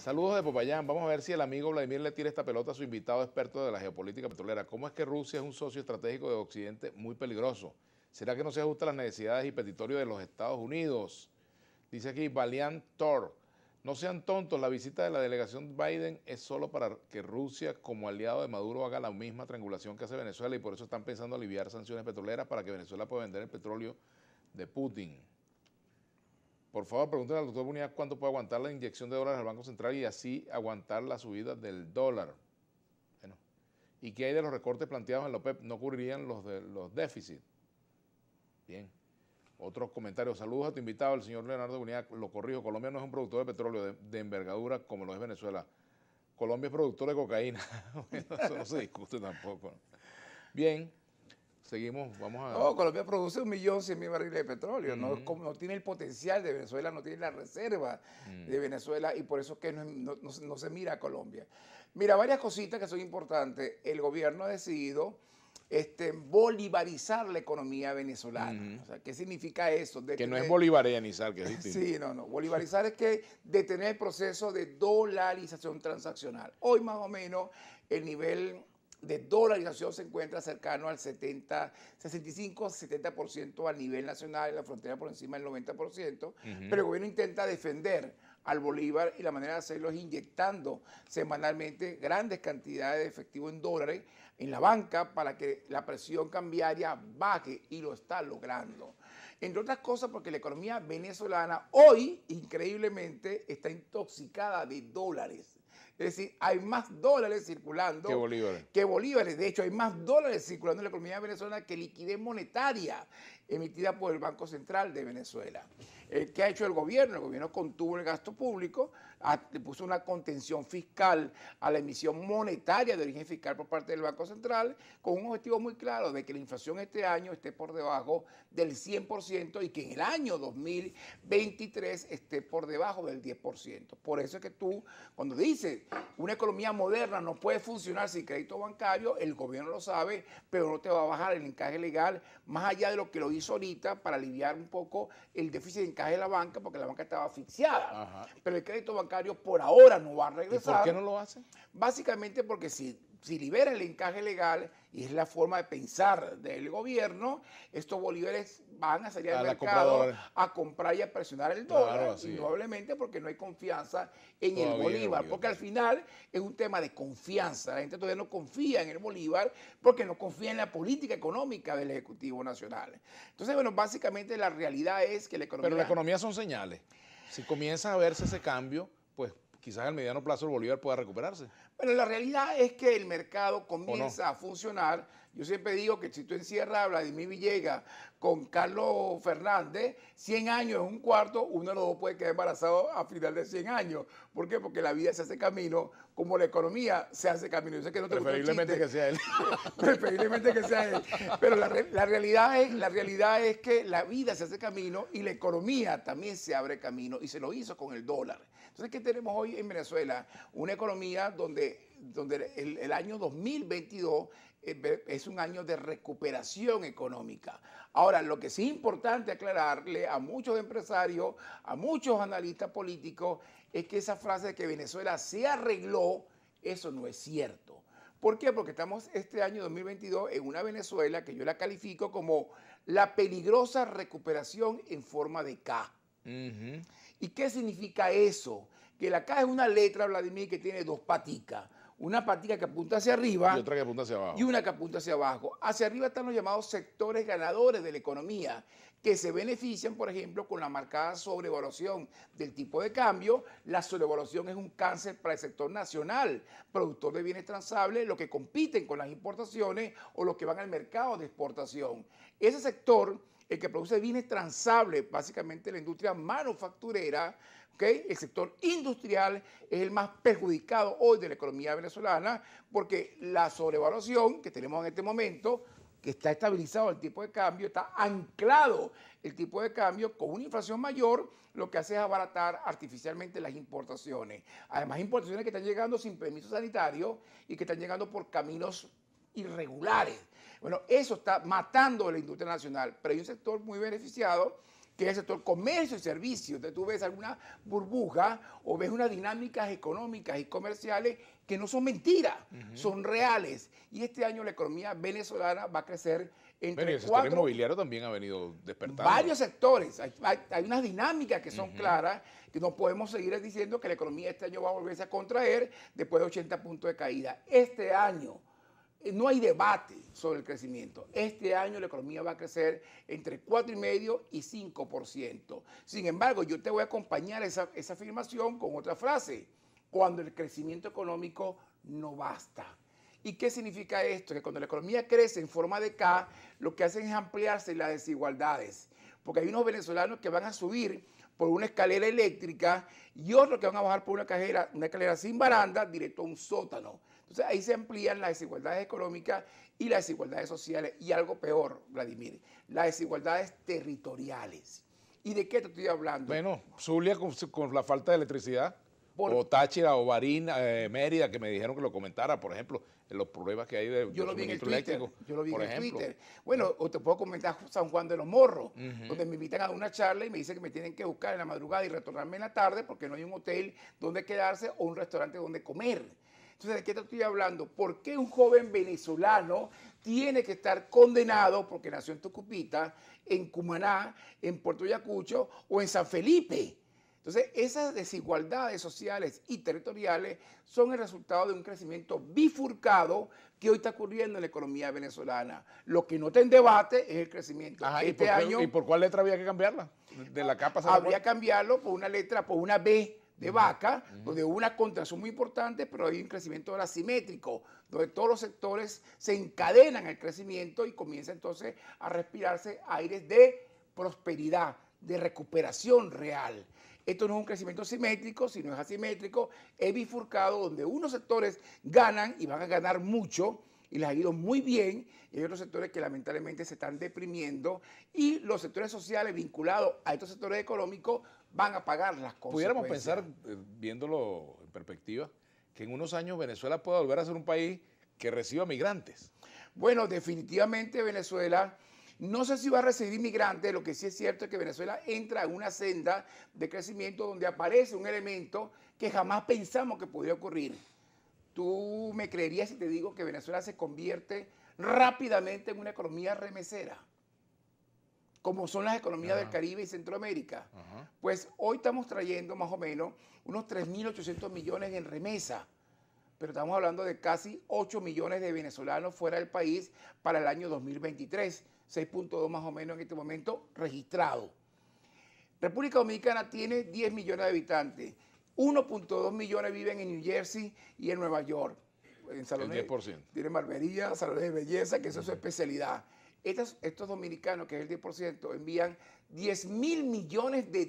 Saludos de Popayán. Vamos a ver si el amigo Vladimir le tira esta pelota a su invitado experto de la geopolítica petrolera. ¿Cómo es que Rusia es un socio estratégico de Occidente muy peligroso? ¿Será que no se ajusta a las necesidades y petitorios de los Estados Unidos? Dice aquí Valiant Thor. No sean tontos, la visita de la delegación Biden es solo para que Rusia, como aliado de Maduro, haga la misma triangulación que hace Venezuela y por eso están pensando aliviar sanciones petroleras para que Venezuela pueda vender el petróleo de Putin. Por favor, pregúntenle al doctor Bonilla cuánto puede aguantar la inyección de dólares al Banco Central y así aguantar la subida del dólar. Bueno, ¿y qué hay de los recortes planteados en la OPEP? No cubrirían los, de, los déficits. Bien. Otros comentarios. Saludos a tu invitado, el señor Leonardo Bonilla. Lo corrijo, Colombia no es un productor de petróleo de, envergadura como lo es Venezuela. Colombia es productor de cocaína. eso no se discute tampoco. Bien seguimos, vamos a... No, Colombia produce un millón cien mil barriles de petróleo, no, tiene el potencial de Venezuela, no tiene la reserva de mm. Venezuela y por eso es que no, se mira a Colombia. Mira, varias cositas que son importantes. El gobierno ha decidido este, bolivarizar la economía venezolana. O sea, ¿qué significa eso? que no es bolivarianizar, que es Sí, no, no. Bolivarizar es que detener el proceso de dolarización transaccional. Hoy más o menos el nivel de dolarización se encuentra cercano al 70, 65-70% a nivel nacional, la frontera por encima del 90%, pero el gobierno intenta defender al Bolívar y la manera de hacerlo es inyectando semanalmente grandes cantidades de efectivo en dólares en la banca para que la presión cambiaria baje y lo está logrando. Entre otras cosas porque la economía venezolana hoy increíblemente está intoxicada de dólares es decir, hay más dólares circulando que bolívares. De hecho, hay más dólares circulando en la economía venezolana que liquidez monetaria emitida por el Banco Central de Venezuela. Eh, ¿Qué ha hecho el gobierno? El gobierno contuvo el gasto público, ah, puso una contención fiscal a la emisión monetaria de origen fiscal por parte del Banco Central, con un objetivo muy claro de que la inflación este año esté por debajo del 100% y que en el año 2023 esté por debajo del 10%. Por eso es que tú, cuando dices una economía moderna no puede funcionar sin crédito bancario, el gobierno lo sabe, pero no te va a bajar el encaje legal más allá de lo que lo hizo ahorita para aliviar un poco el déficit de cae la banca porque la banca estaba asfixiada. Pero el crédito bancario por ahora no va a regresar. ¿Y por qué no lo hace? Básicamente porque si si libera el encaje legal y es la forma de pensar del gobierno, estos bolívares van a salir a mercado a comprar y a presionar el dólar, indudablemente porque no hay confianza en el bolívar, porque al final es un tema de confianza, la gente todavía no confía en el bolívar porque no confía en la política económica del Ejecutivo Nacional. Entonces, bueno, básicamente la realidad es que la economía... Pero la economía son señales. Si comienza a verse ese cambio, pues quizás el mediano plazo el bolívar pueda recuperarse. Bueno, la realidad es que el mercado comienza a funcionar. Yo siempre digo que si tú encierras a Vladimir Villegas con Carlos Fernández, 100 años es un cuarto, uno de los dos puede quedar embarazado a final de 100 años. ¿Por qué? Porque la vida se hace camino, como la economía se hace camino. Yo sé que no te Preferiblemente que sea él. Preferiblemente que sea él. Pero la, realidad es, la realidad es que la vida se hace camino y la economía también se abre camino y se lo hizo con el dólar. Entonces, ¿qué tenemos hoy en Venezuela? Una economía donde donde, el, año 2022 eh, es un año de recuperación económica. Ahora, lo que sí es importante aclararle a muchos empresarios, a muchos analistas políticos, es que esa frase de que Venezuela se arregló, eso no es cierto. ¿Por qué? Porque estamos este año 2022 en una Venezuela que yo la califico como la peligrosa recuperación en forma de K. ¿Y qué significa eso? que la caja es una letra, Vladimir, que tiene dos paticas. Una patica que apunta hacia arriba. Y otra que apunta hacia abajo. Y una que apunta hacia abajo. Hacia arriba están los llamados sectores ganadores de la economía, que se benefician, por ejemplo, con la marcada sobrevaluación del tipo de cambio. La sobrevaluación es un cáncer para el sector nacional, productor de bienes transables, los que compiten con las importaciones o los que van al mercado de exportación. Ese sector el que produce bienes transables, básicamente la industria manufacturera, el sector industrial es el más perjudicado hoy de la economía venezolana porque la sobrevaluación que tenemos en este momento que está estabilizado el tipo de cambio, está anclado el tipo de cambio con una inflación mayor, lo que hace es abaratar artificialmente las importaciones. Además, importaciones que están llegando sin permiso sanitario y que están llegando por caminos irregulares bueno, eso está matando a la industria nacional, pero hay un sector muy beneficiado que es el sector comercio y servicios. Entonces tú ves alguna burbuja o ves unas dinámicas económicas y comerciales que no son mentiras, son reales. Y este año la economía venezolana va a crecer entre Pero el sector inmobiliario también ha venido despertando. Varios sectores. Hay, unas dinámicas que son claras, que no podemos seguir diciendo que la economía este año va a volverse a contraer después de 80 puntos de caída. Este año eh, no hay debate sobre el crecimiento. Este año la economía va a crecer entre 4,5 y 5%. Sin embargo, yo te voy a acompañar esa, afirmación con otra frase. Cuando el crecimiento económico no basta. ¿Y qué significa esto? Que cuando la economía crece en forma de K, lo que hacen es ampliarse las desigualdades. Porque hay unos venezolanos que van a subir por una escalera eléctrica y otros que van a bajar por una, cajera, una escalera sin baranda directo a un sótano. Entonces ahí se amplían las desigualdades económicas y las desigualdades sociales y algo peor, Vladimir, las desigualdades territoriales. ¿Y de qué te estoy hablando? Bueno, Zulia con, la falta de electricidad. o Táchira, o Barín, eh, Mérida, que me dijeron que lo comentara, por ejemplo, los problemas que hay de Yo lo vi en Twitter. Yo lo vi en Twitter. Bueno, o te puedo comentar San Juan de los Morros, donde me invitan a una charla y me dicen que me tienen que buscar en la madrugada y retornarme en la tarde porque no hay un hotel donde quedarse o un restaurante donde comer. Entonces, ¿de qué te estoy hablando? ¿Por qué un joven venezolano tiene que estar condenado porque nació en Tucupita, en Cumaná, en Puerto Ayacucho o en San Felipe? Entonces, esas desigualdades sociales y territoriales son el resultado de un crecimiento bifurcado que hoy está ocurriendo en la economía venezolana. Lo que no está en debate es el crecimiento. este ¿y por, año, ¿Y por cuál letra había que cambiarla? ¿De la capa Habría que cambiarlo por una letra, por una B, de vaca, donde hubo una contracción muy importante, pero hay un crecimiento asimétrico donde todos los sectores se encadenan al crecimiento y comienza entonces a respirarse aires de prosperidad, de recuperación real. Esto no es un crecimiento simétrico, sino es asimétrico, es bifurcado, donde unos sectores ganan y van a ganar mucho y les ha ido muy bien, y hay otros sectores que lamentablemente se están deprimiendo, y los sectores sociales vinculados a estos sectores económicos van a pagar las cosas. Pudiéramos pensar, eh, viéndolo en perspectiva, que en unos años Venezuela pueda volver a ser un país que reciba migrantes. Bueno, definitivamente Venezuela... No sé si va a recibir migrantes, lo que sí es cierto es que Venezuela entra en una senda de crecimiento donde aparece un elemento que jamás pensamos que podría ocurrir. ¿Tú me creerías si te digo que Venezuela se convierte rápidamente en una economía remesera? como son las economías del Caribe y Centroamérica. Pues hoy estamos trayendo más o menos unos 3.800 millones en remesa, pero estamos hablando de casi 8 millones de venezolanos fuera del país para el año 2023, 6.2 más o menos en este momento registrado. República Dominicana tiene 10 millones de habitantes 1.2 millones viven en New Jersey y en Nueva York. En salones, el 10%. Tienen marmería, salones de belleza, que esa es su especialidad. Estos, estos dominicanos, que es el 10%, envían 10 mil millones de